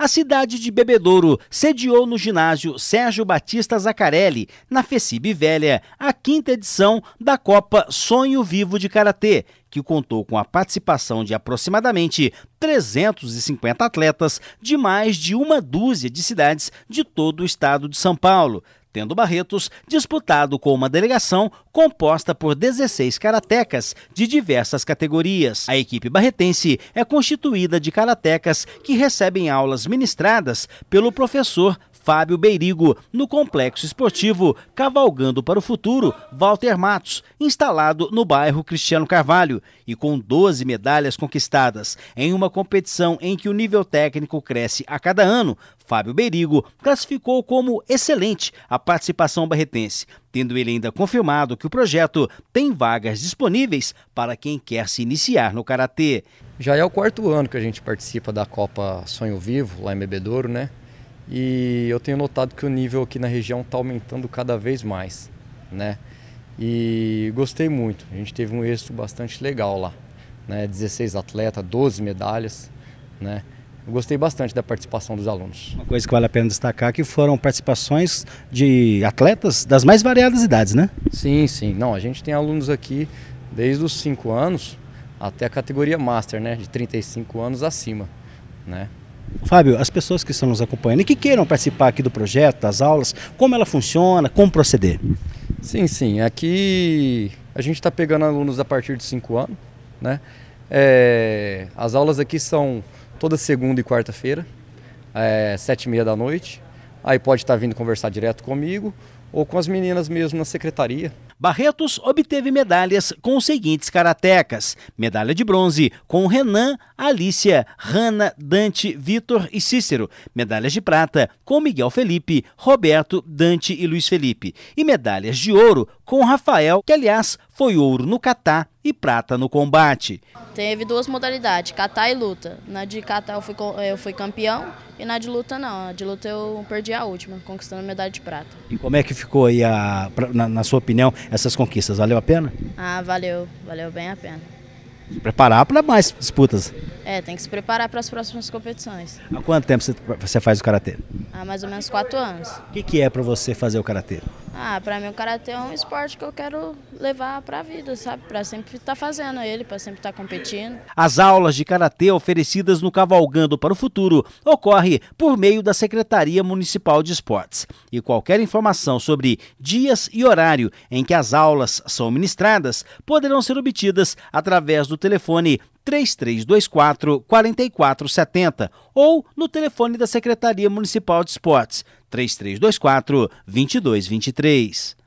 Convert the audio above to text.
A cidade de Bebedouro sediou no ginásio Sérgio Batista Zaccarelli, na Fecibe Velha, a quinta edição da Copa Sonho Vivo de Karatê, que contou com a participação de aproximadamente 350 atletas de mais de uma dúzia de cidades de todo o estado de São Paulo, tendo Barretos disputado com uma delegação composta por 16 karatecas de diversas categorias. A equipe barretense é constituída de karatecas que recebem aulas ministradas pelo professor Fábio Beirigo, no complexo esportivo Cavalgando para o Futuro Walter Matos, instalado no bairro Cristiano Carvalho, e com 12 medalhas conquistadas em uma competição em que o nível técnico cresce a cada ano, Fábio Beirigo classificou como excelente a participação barretense, tendo ele ainda confirmado que o projeto tem vagas disponíveis para quem quer se iniciar no karatê. Já é o quarto ano que a gente participa da Copa Sonho Vivo, lá em Bebedouro, né? E eu tenho notado que o nível aqui na região está aumentando cada vez mais, né? E gostei muito. A gente teve um êxito bastante legal lá, né? 16 atletas, 12 medalhas, né? Eu gostei bastante da participação dos alunos. Uma coisa que vale a pena destacar é que foram participações de atletas das mais variadas idades, né? Sim, sim. Não, a gente tem alunos aqui desde os 5 anos até a categoria Master, né? De 35 anos acima, né? Fábio, as pessoas que estão nos acompanhando e que queiram participar aqui do projeto, das aulas, como ela funciona, como proceder? Sim, sim. Aqui a gente está pegando alunos a partir de 5 anos. Né? É, as aulas aqui são toda segunda e quarta-feira, é, sete e meia da noite. Aí pode estar tá vindo conversar direto comigo ou com as meninas mesmo na secretaria, Barretos obteve medalhas com os seguintes karatecas: medalha de bronze com Renan, Alícia, Hanna, Dante, Vitor e Cícero, medalhas de prata com Miguel Felipe, Roberto, Dante e Luiz Felipe, e medalhas de ouro com Rafael, que aliás foi ouro no Catar e prata no combate. Teve duas modalidades, catar e luta. Na de catar eu fui, eu fui campeão e na de luta não. Na de luta eu perdi a última, conquistando a medalha de prata. E como é que ficou aí, a, na, na sua opinião, essas conquistas? Valeu a pena? Ah, valeu. Valeu bem a pena. preparar para mais disputas. É, tem que se preparar para as próximas competições. Há quanto tempo você faz o karatê? Há mais ou menos quatro anos. O que, que é para você fazer o karatê? Ah, para mim o karatê é um esporte que eu quero levar para a vida, sabe? Para sempre estar tá fazendo ele, para sempre estar tá competindo. As aulas de karatê oferecidas no Cavalgando para o Futuro ocorre por meio da Secretaria Municipal de Esportes. E qualquer informação sobre dias e horário em que as aulas são ministradas poderão ser obtidas através do telefone 3324 4470 ou no telefone da Secretaria Municipal de Esportes 3324 2223.